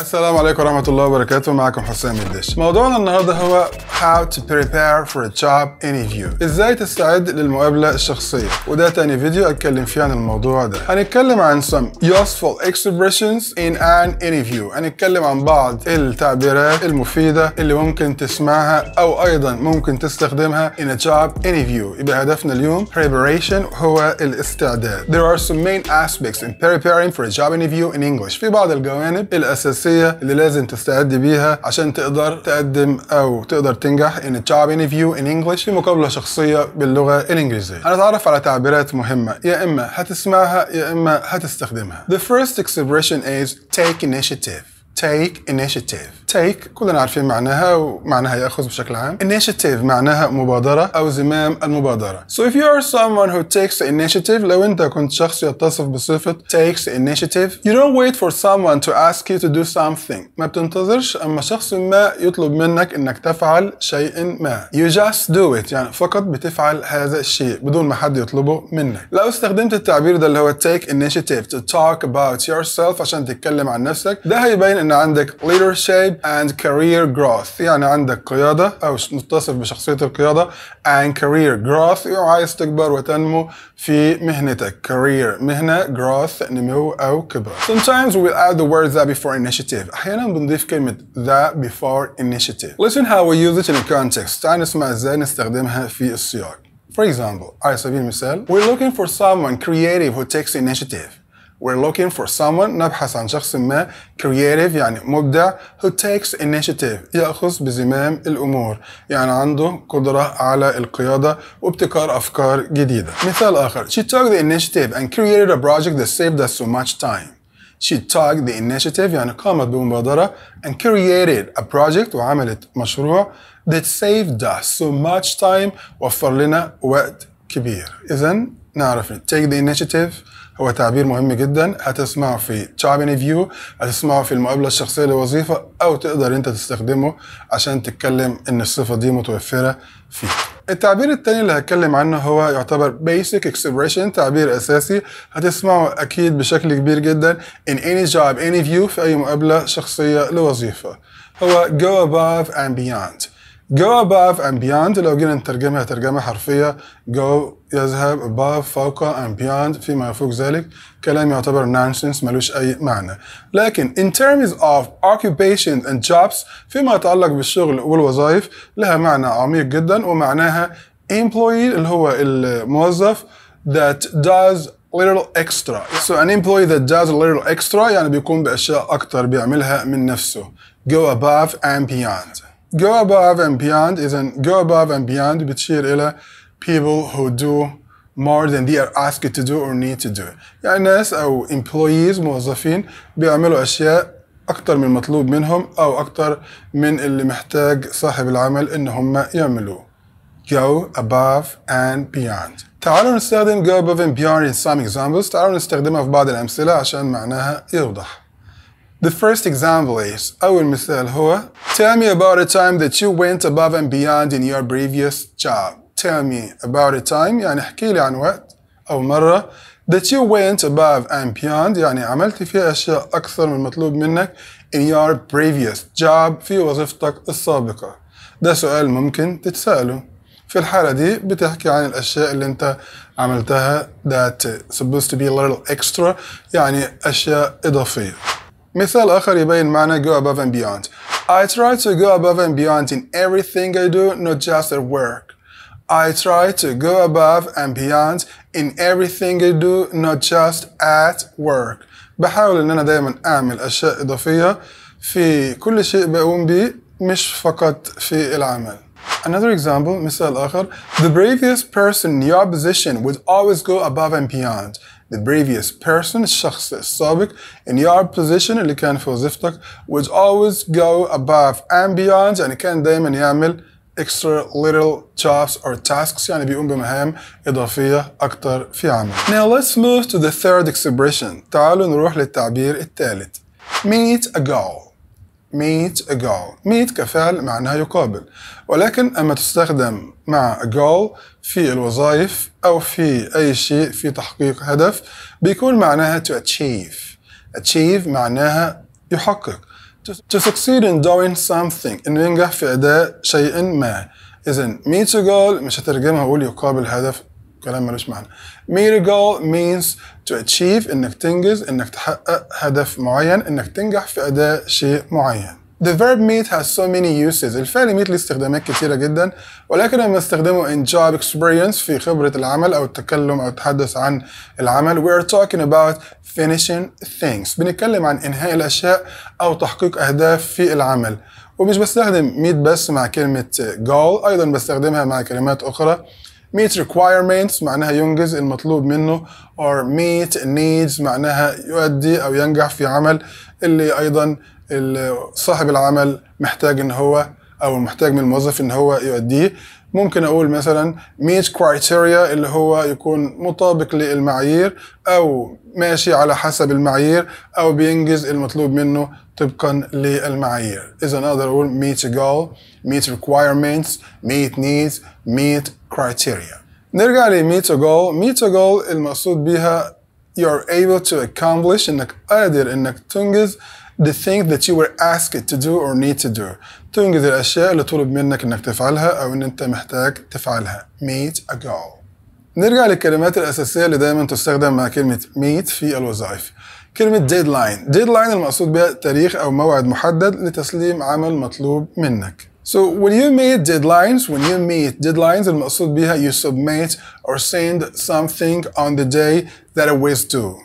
السلام عليكم ورحمة الله وبركاته معكم حسام الدش موضوعنا النهاردة هو How to prepare for a job interview ازاي تستعد للمقابلة الشخصية وده تاني فيديو اتكلم فيه عن الموضوع ده هنتكلم عن some useful expressions in an interview هنتكلم عن بعض التعبيرات المفيدة اللي ممكن تسمعها او ايضا ممكن تستخدمها in a job interview يبقى هدفنا اليوم preparation هو الاستعداد There are some main aspects in preparing for a job interview in English في بعض الجوانب الاساسية الاساسيه اللي لازم تستعد بيها عشان تقدر تقدم او تقدر تنجح ان job interview in English في مقابله شخصيه باللغه الانجليزيه هنتعرف على تعبيرات مهمه يا اما هتسمعها يا اما هتستخدمها the first expression is take initiative take initiative تيك كلنا عارفين معناها ومعناها ياخذ بشكل عام initiative معناها مبادره او زمام المبادره so if you are someone who takes the initiative لو انت كنت شخص يتصف بصفه takes the initiative you don't wait for someone to ask you to do something ما بتنتظرش اما شخص ما يطلب منك انك تفعل شيء ما you just do it يعني فقط بتفعل هذا الشيء بدون ما حد يطلبه منك لو استخدمت التعبير ده اللي هو take initiative to talk about yourself عشان تتكلم عن نفسك ده هيبين ان عندك leadership and career growth يعني عندك قيادة أو متصف بشخصية القيادة and career growth يعني عايز تكبر وتنمو في مهنتك career مهنة growth نمو أو كبر sometimes we'll add the word that before initiative أحيانا بنضيف كلمة that before initiative listen how we use it in context تعال نسمع إزاي نستخدمها في السياق For example, على سبيل المثال, we're looking for someone creative who takes initiative. We're looking for someone نبحث عن شخص ما creative يعني مبدع who takes initiative يأخذ بزمام الأمور يعني عنده قدرة على القيادة وابتكار أفكار جديدة مثال آخر She took the initiative and created a project that saved us so much time She took the initiative يعني قامت بمبادرة and created a project وعملت مشروع that saved us so much time وفر لنا وقت كبير إذا نعرف take the initiative هو تعبير مهم جدا هتسمعه في تشاب انترفيو هتسمعه في المقابله الشخصيه لوظيفه او تقدر انت تستخدمه عشان تتكلم ان الصفه دي متوفره فيك التعبير الثاني اللي هتكلم عنه هو يعتبر basic expression تعبير اساسي هتسمعه اكيد بشكل كبير جدا in any job فيو في اي مقابله شخصيه لوظيفه هو go above and beyond go above and beyond لو جينا نترجمها ترجمة حرفية go يذهب above فوق and beyond فيما يفوق ذلك كلام يعتبر nonsense ملوش أي معنى لكن in terms of occupations and jobs فيما يتعلق بالشغل والوظائف لها معنى عميق جدا ومعناها employee اللي هو الموظف that does little extra so an employee that does a little extra يعني بيقوم بأشياء أكتر بيعملها من نفسه go above and beyond go above and beyond isn't go above and beyond بتشير إلى people who do more than they are asked to do or need to do يعني ناس أو employees موظفين بيعملوا أشياء أكثر من المطلوب منهم أو أكثر من اللي محتاج صاحب العمل إن هم يعملوه go above and beyond. تعالوا نستخدم go above and beyond in some examples. تعالوا نستخدمها في بعض الأمثلة عشان معناها يوضح. The first example is أول مثال هو Tell me about a time that you went above and beyond in your previous job. Tell me about a time يعني احكي لي عن وقت أو مرة that you went above and beyond يعني عملت فيها أشياء أكثر من المطلوب منك in your previous job في وظيفتك السابقة. ده سؤال ممكن تتسأله. في الحالة دي بتحكي عن الأشياء اللي أنت عملتها that supposed to be a little extra يعني أشياء إضافية. مثال آخر يبين معنى go above and beyond I try to go above and beyond in everything I do not just at work I try to go above and beyond in everything I do not just at work بحاول ان انا دايما اعمل اشياء اضافية في كل شيء بقوم به مش فقط في العمل Another example, مثال آخر The previous person in your position would always go above and beyond the previous person الشخص السابق in your position اللي كان في وظيفتك would always go above and beyond يعني كان دايما يعمل extra little jobs or tasks يعني بيقوم بمهام إضافية أكتر في عمله. Now let's move to the third expression. تعالوا نروح للتعبير الثالث. Meet a goal. meet a goal. meet كفعل معناها يقابل ولكن أما تستخدم مع a goal في الوظائف او في اي شيء في تحقيق هدف بيكون معناها to achieve achieve معناها يحقق to succeed in doing something انه ينجح في اداء شيء ما اذا meet a goal مش هترجمها واقول يقابل هدف كلام ملوش معنى meet a goal means to achieve انك تنجز انك تحقق هدف معين انك تنجح في اداء شيء معين The verb meet has so many uses الفعل meet له استخدامات كتيرة جدا ولكن لما استخدمه in job experience في خبرة العمل أو التكلم أو التحدث عن العمل we are talking about finishing things بنتكلم عن إنهاء الأشياء أو تحقيق أهداف في العمل ومش بستخدم meet بس مع كلمة goal أيضا بستخدمها مع كلمات أخرى meet requirements معناها ينجز المطلوب منه or meet needs معناها يؤدي أو ينجح في عمل اللي أيضا صاحب العمل محتاج ان هو او محتاج من الموظف ان هو يؤديه ممكن اقول مثلا ميت كرايتيريا اللي هو يكون مطابق للمعايير او ماشي على حسب المعايير او بينجز المطلوب منه طبقا للمعايير اذا اقدر اقول ميت جول ميت ريكوايرمنتس ميت نيدز ميت كرايتيريا نرجع لميت جول ميت جول المقصود بيها you're able to accomplish انك قادر انك تنجز the things that you were asked to do or need to do تنجز الأشياء اللي طلب منك إنك تفعلها أو إن أنت محتاج تفعلها meet a goal نرجع للكلمات الأساسية اللي دايما تستخدم مع كلمة meet في الوظائف كلمة deadline deadline المقصود بها تاريخ أو موعد محدد لتسليم عمل مطلوب منك So when you meet deadlines, when you meet deadlines المقصود بها you submit or send something on the day that it was due.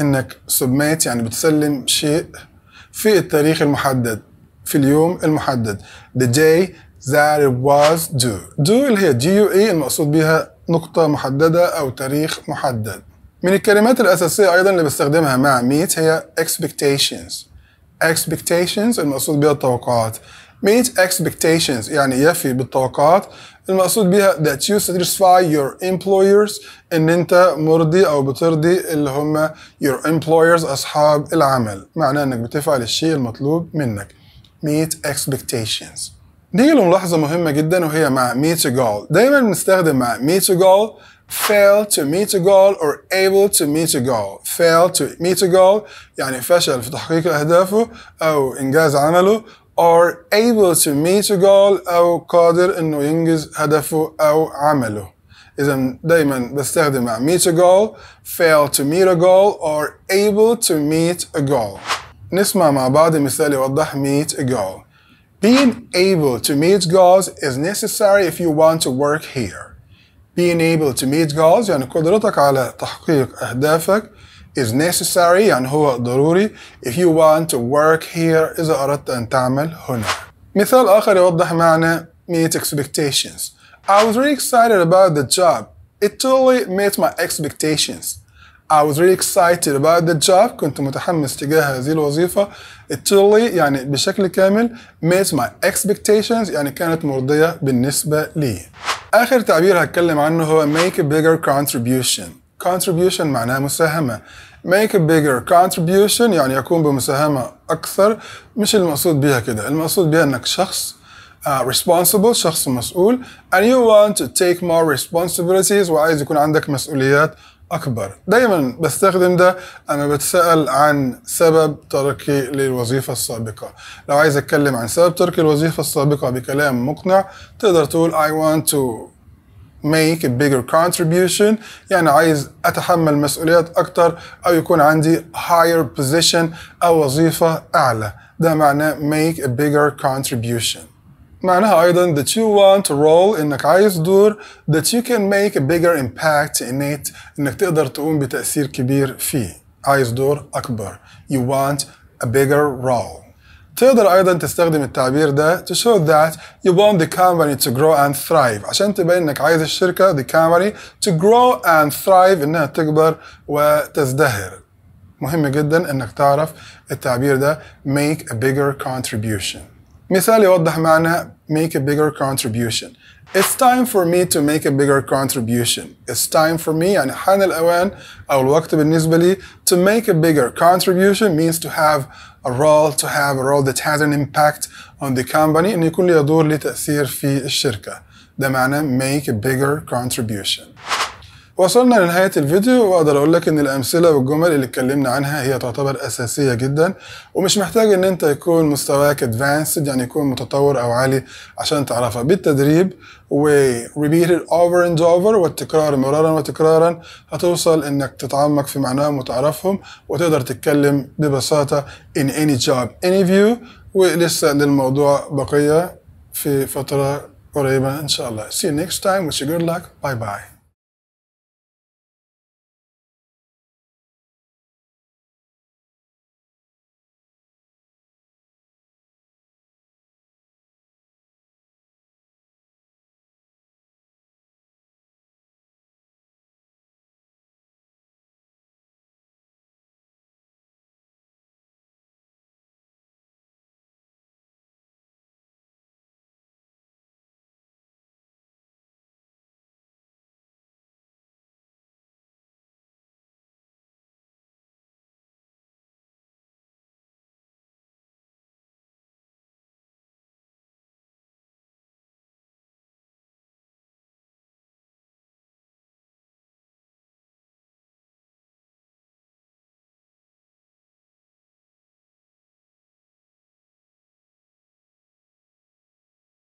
إنك submit يعني بتسلم شيء في التاريخ المحدد في اليوم المحدد the day that it was due due اللي هي جي يو اي المقصود بها نقطة محددة أو تاريخ محدد من الكلمات الأساسية أيضا اللي بستخدمها مع meet هي expectations expectations المقصود بها التوقعات meet expectations يعني يفي بالتوقعات المقصود بها that you satisfy your employers ان انت مرضي او بترضي اللي هم your employers اصحاب العمل معناه انك بتفعل الشيء المطلوب منك meet expectations نيجي لملاحظة مهمة جدا وهي مع meet a goal دايما بنستخدم مع meet a goal fail to meet a goal or able to meet a goal fail to meet a goal يعني فشل في تحقيق أهدافه أو إنجاز عمله are able to meet a goal, أو قادر إنه ينجز هدفه أو عمله إذا دايما بستخدم مع meet a goal fail to meet a goal or able to meet a goal نسمع مع بعض مثال يوضح meet a goal Being able to meet goals is necessary if you want to work here. Being able to meet goals يعني قدرتك على تحقيق أهدافك is necessary يعني هو ضروري if you want to work here إذا أردت أن تعمل هنا. مثال آخر يوضح معنى meet expectations. I was really excited about the job. It totally met my expectations. I was really excited about the job. كنت متحمس تجاه هذه الوظيفة. It totally يعني بشكل كامل met my expectations يعني كانت مرضية بالنسبة لي. آخر تعبير هتكلم عنه هو make a bigger contribution. contribution معناها مساهمة make a bigger contribution يعني يكون بمساهمة أكثر مش المقصود بها كده المقصود بها أنك شخص uh, responsible شخص مسؤول and you want to take more responsibilities وعايز يكون عندك مسؤوليات أكبر دايما بستخدم ده أما بتسأل عن سبب تركي للوظيفة السابقة لو عايز أتكلم عن سبب تركي الوظيفة السابقة بكلام مقنع تقدر تقول I want to make a bigger contribution يعني عايز أتحمل مسؤوليات أكتر أو يكون عندي higher position أو وظيفة أعلى ده معناه make a bigger contribution معناها أيضا that you want a role إنك عايز دور that you can make a bigger impact in it إنك تقدر تقوم بتأثير كبير فيه عايز دور أكبر you want a bigger role تقدر أيضا تستخدم التعبير ده to show that you want the company to grow and thrive عشان تبين إنك عايز الشركة the company to grow and thrive إنها تكبر وتزدهر مهم جدا إنك تعرف التعبير ده make a bigger contribution مثال يوضح معنا make a bigger contribution It's time for me to make a bigger contribution It's time for me يعني حان الأوان أو الوقت بالنسبة لي to make a bigger contribution means to have a role to have a role that has an impact on the company and يكون لي دور لتأثير في الشركة ده معناه make a bigger contribution وصلنا لنهاية الفيديو وأقدر أقول لك إن الأمثلة والجمل اللي اتكلمنا عنها هي تعتبر أساسية جدا ومش محتاج إن أنت يكون مستواك ادفانسد يعني يكون متطور أو عالي عشان تعرفها بالتدريب و أوفر over and over والتكرار مرارا وتكرارا هتوصل إنك تتعمق في معناهم وتعرفهم وتقدر تتكلم ببساطة in any job view ولسه للموضوع بقية في فترة قريبة إن شاء الله. See you next time. Wish you good luck. Bye bye.